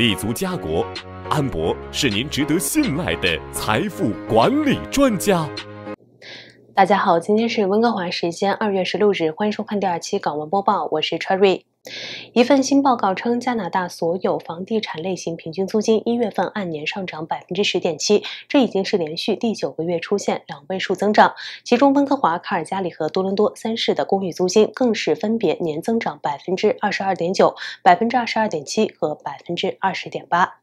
立足家国，安博是您值得信赖的财富管理专家。大家好，今天是温哥华时间二月十六日，欢迎收看第二期港闻播报，我是 Cherry。一份新报告称，加拿大所有房地产类型平均租金一月份按年上涨百分之十点七，这已经是连续第九个月出现两位数增长。其中，温哥华、卡尔加里和多伦多三市的公寓租金更是分别年增长百分之二十二点九、百分之二十二点七和百分之二十点八。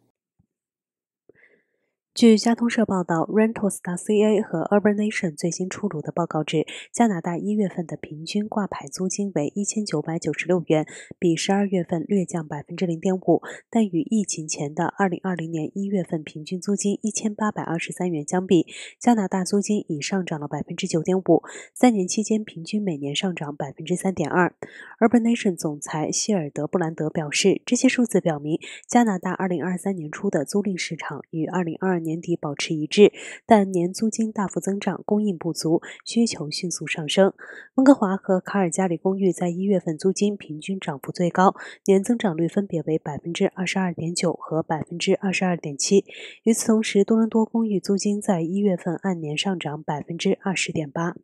据加通社报道，Rental Star CA 和 Urban Nation 最新出炉的报告指，加拿大一月份的平均挂牌租金为一千九百九十六元，比十二月份略降百分之零点五，但与疫情前的二零二零年一月份平均租金一千八百二十三元相比，加拿大租金已上涨了百分之九点五，三年期间平均每年上涨百分之三点二。Urban Nation 总裁希尔德布兰德表示，这些数字表明，加拿大二零二三年初的租赁市场与二零二二年底保持一致，但年租金大幅增长，供应不足，需求迅速上升。温哥华和卡尔加里公寓在一月份租金平均涨幅最高，年增长率分别为百分之二十二点九和百分之二十二点七。与此同时，多伦多公寓租金在一月份按年上涨百分之二十点八。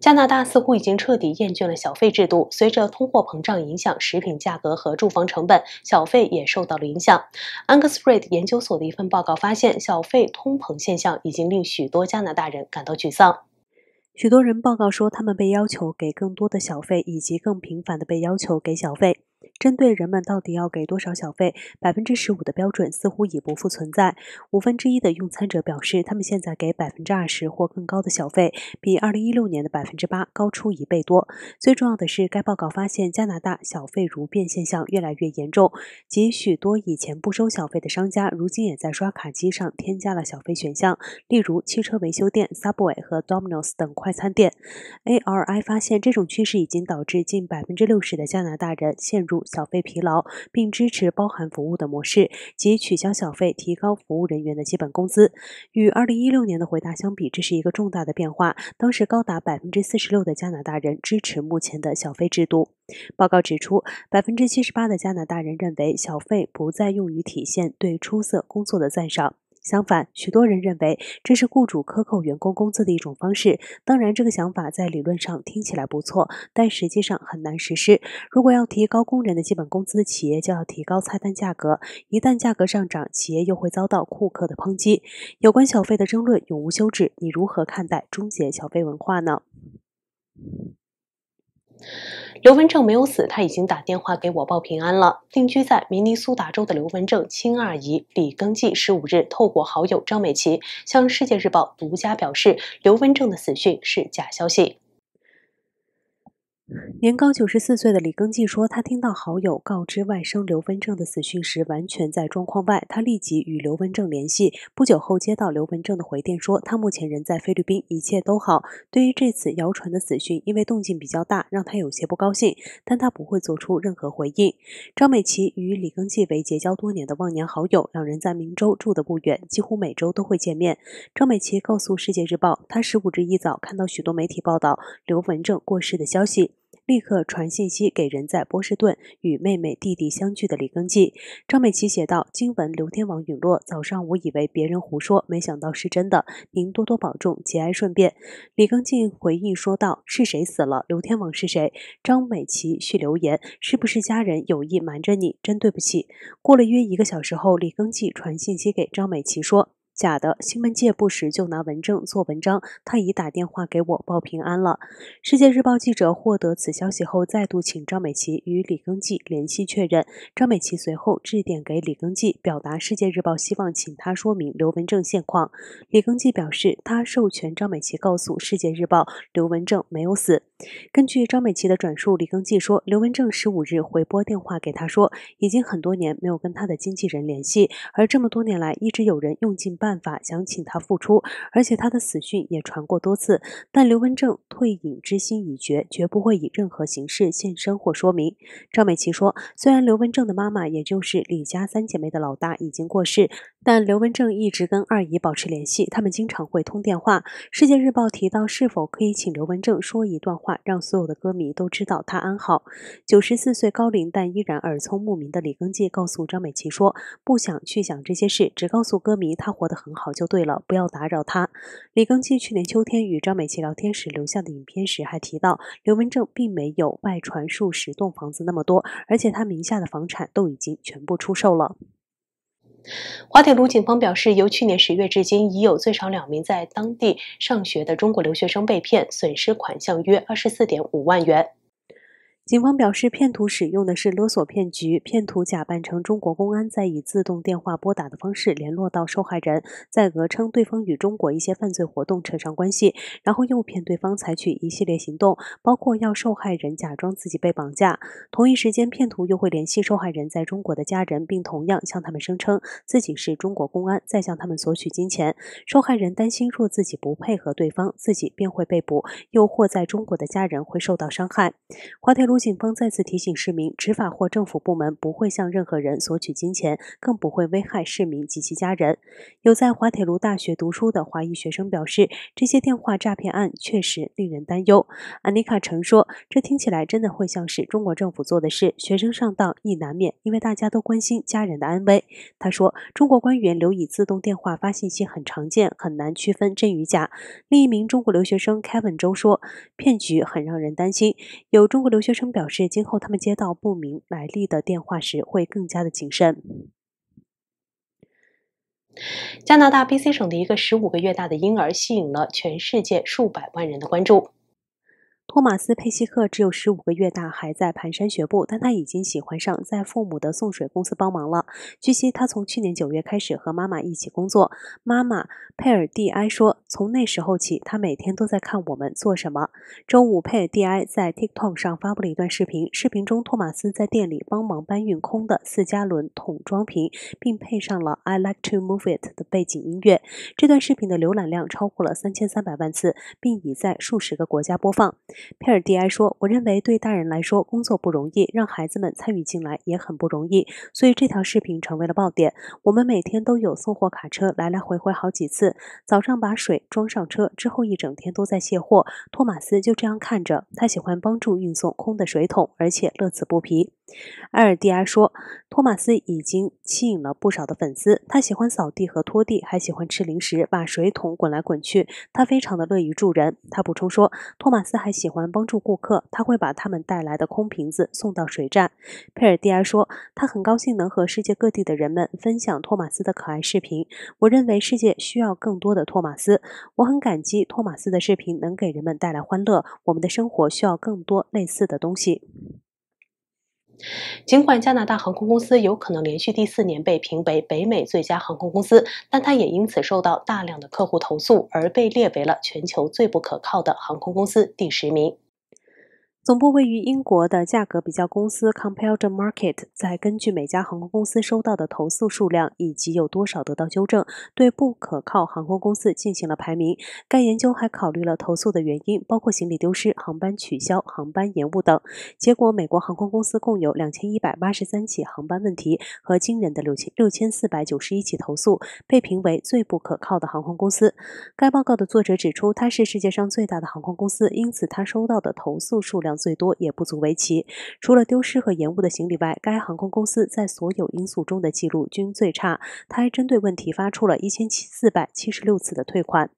加拿大似乎已经彻底厌倦了小费制度。随着通货膨胀影响食品价格和住房成本，小费也受到了影响。a n g Angus 格 r i 瑞 d 研究所的一份报告发现，小费通膨现象已经令许多加拿大人感到沮丧。许多人报告说，他们被要求给更多的小费，以及更频繁的被要求给小费。针对人们到底要给多少小费，百分之十五的标准似乎已不复存在。五分之一的用餐者表示，他们现在给百分之二十或更高的小费，比二零一六年的百分之八高出一倍多。最重要的是，该报告发现，加拿大小费如变现象越来越严重，即许多以前不收小费的商家，如今也在刷卡机上添加了小费选项，例如汽车维修店、Subway 和 Domino's 等快餐店。ARI 发现，这种趋势已经导致近百分之六十的加拿大人陷入。小费疲劳，并支持包含服务的模式及取消小费，提高服务人员的基本工资。与二零一六年的回答相比，这是一个重大的变化。当时高达百分之四十六的加拿大人支持目前的小费制度。报告指出，百分之七十八的加拿大人认为小费不再用于体现对出色工作的赞赏。相反，许多人认为这是雇主克扣员工工资的一种方式。当然，这个想法在理论上听起来不错，但实际上很难实施。如果要提高工人的基本工资，企业就要提高菜单价格。一旦价格上涨，企业又会遭到顾客的抨击。有关小费的争论永无休止。你如何看待终结小费文化呢？刘文正没有死，他已经打电话给我报平安了。定居在明尼苏达州的刘文正亲二姨李庚纪十五日透过好友张美琪向《世界日报》独家表示，刘文正的死讯是假消息。年高九十四岁的李庚纪说，他听到好友告知外甥刘文正的死讯时，完全在状况外。他立即与刘文正联系，不久后接到刘文正的回电，说他目前人在菲律宾，一切都好。对于这次谣传的死讯，因为动静比较大，让他有些不高兴，但他不会做出任何回应。张美琪与李庚纪为结交多年的忘年好友，两人在明州住得不远，几乎每周都会见面。张美琪告诉《世界日报》，他十五日一早看到许多媒体报道刘文正过世的消息。立刻传信息给人在波士顿与妹妹弟弟相聚的李庚纪。张美琪写道：“今闻刘天王陨落，早上我以为别人胡说，没想到是真的。您多多保重，节哀顺变。”李庚纪回应说道：“是谁死了？刘天王是谁？”张美琪续留言：“是不是家人有意瞒着你？真对不起。”过了约一个小时后，李庚纪传信息给张美琪说。假的！新闻界不时就拿文正做文章。他已打电话给我报平安了。世界日报记者获得此消息后，再度请张美琪与李庚纪联系确认。张美琪随后致电给李庚纪，表达世界日报希望请他说明刘文正现况。李庚纪表示，他授权张美琪告诉世界日报，刘文正没有死。根据张美琪的转述，李庚记说，刘文正十五日回拨电话给他说，已经很多年没有跟他的经纪人联系，而这么多年来一直有人用尽办法想请他复出，而且他的死讯也传过多次，但刘文正退隐之心已决，绝不会以任何形式现身或说明。张美琪说，虽然刘文正的妈妈，也就是李家三姐妹的老大已经过世，但刘文正一直跟二姨保持联系，他们经常会通电话。世界日报提到，是否可以请刘文正说一段话。让所有的歌迷都知道他安好。九十四岁高龄，但依然耳聪目明的李庚纪告诉张美琪说：“不想去想这些事，只告诉歌迷他活得很好就对了，不要打扰他。”李庚纪去年秋天与张美琪聊天时留下的影片时还提到，刘文正并没有外传数十栋房子那么多，而且他名下的房产都已经全部出售了。滑铁卢警方表示，由去年十月至今，已有最少两名在当地上学的中国留学生被骗，损失款项约二十四点五万元。警方表示，骗徒使用的是勒索骗局。骗徒假扮成中国公安，在以自动电话拨打的方式联络到受害人，在讹称对方与中国一些犯罪活动扯上关系，然后诱骗对方采取一系列行动，包括要受害人假装自己被绑架。同一时间，骗徒又会联系受害人在中国的家人，并同样向他们声称自己是中国公安，再向他们索取金钱。受害人担心，若自己不配合对方，自己便会被捕，又或在中国的家人会受到伤害。华铁卢。警方再次提醒市民，执法或政府部门不会向任何人索取金钱，更不会危害市民及其家人。有在滑铁卢大学读书的华裔学生表示，这些电话诈骗案确实令人担忧。安妮卡曾说：“这听起来真的会像是中国政府做的事，学生上当亦难免，因为大家都关心家人的安危。”他说：“中国官员留以自动电话发信息很常见，很难区分真与假。”另一名中国留学生 Kevin 周说：“骗局很让人担心，有中国留学生。”称表示，今后他们接到不明来历的电话时，会更加的谨慎。加拿大 BC 省的一个15个月大的婴儿吸引了全世界数百万人的关注。托马斯·佩西克只有15个月大，还在蹒跚学步，但他已经喜欢上在父母的送水公司帮忙了。据悉，他从去年9月开始和妈妈一起工作。妈妈佩尔蒂埃说：“从那时候起，他每天都在看我们做什么。”周五，佩尔蒂埃在 TikTok 上发布了一段视频，视频中托马斯在店里帮忙搬运空的四加仑桶装瓶，并配上了 “I like to move it” 的背景音乐。这段视频的浏览量超过了3300万次，并已在数十个国家播放。佩尔蒂埃说：“我认为对大人来说工作不容易，让孩子们参与进来也很不容易。所以这条视频成为了爆点。我们每天都有送货卡车来来回回好几次，早上把水装上车之后，一整天都在卸货。托马斯就这样看着，他喜欢帮助运送空的水桶，而且乐此不疲。”埃尔蒂埃说：“托马斯已经吸引了不少的粉丝。他喜欢扫地和拖地，还喜欢吃零食，把水桶滚来滚去。他非常的乐于助人。”他补充说：“托马斯还喜欢帮助顾客，他会把他们带来的空瓶子送到水站。”佩尔蒂埃说：“他很高兴能和世界各地的人们分享托马斯的可爱视频。我认为世界需要更多的托马斯。我很感激托马斯的视频能给人们带来欢乐。我们的生活需要更多类似的东西。”尽管加拿大航空公司有可能连续第四年被评为北美最佳航空公司，但它也因此受到大量的客户投诉，而被列为了全球最不可靠的航空公司第十名。总部位于英国的价格比较公司 Compelled Market 在根据每家航空公司收到的投诉数量以及有多少得到纠正，对不可靠航空公司进行了排名。该研究还考虑了投诉的原因，包括行李丢失、航班取消、航班延误等。结果，美国航空公司共有两千一百八十三起航班问题和惊人的六千六千四百九十一起投诉，被评为最不可靠的航空公司。该报告的作者指出，它是世界上最大的航空公司，因此它收到的投诉数量。最多也不足为奇。除了丢失和延误的行李外，该航空公司在所有因素中的记录均最差。他还针对问题发出了一千七四百七十六次的退款。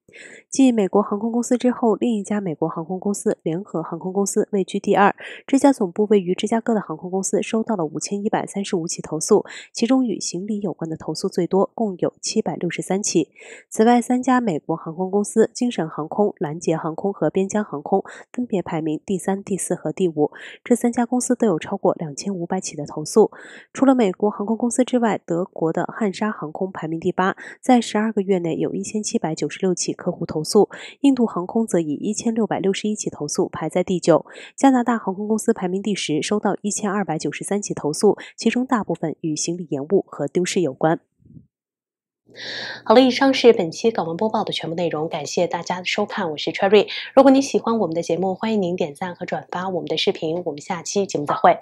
继美国航空公司之后，另一家美国航空公司联合航空公司位居第二。这家总部位于芝加哥的航空公司收到了五千一百三十五起投诉，其中与行李有关的投诉最多，共有七百六十三起。此外，三家美国航空公司——精神航空、拦截航空和边疆航空——分别排名第三、第四和第五。这三家公司都有超过两千五百起的投诉。除了美国航空公司之外，德国的汉莎航空排名第八，在十二个月内有一千七百九十六起。客户投诉，印度航空则以一千六百六十一起投诉排在第九，加拿大航空公司排名第十，收到一千二百九十三起投诉，其中大部分与行李延误和丢失有关。好了，以上是本期港闻播报的全部内容，感谢大家的收看，我是 Cherry。如果您喜欢我们的节目，欢迎您点赞和转发我们的视频，我们下期节目再会。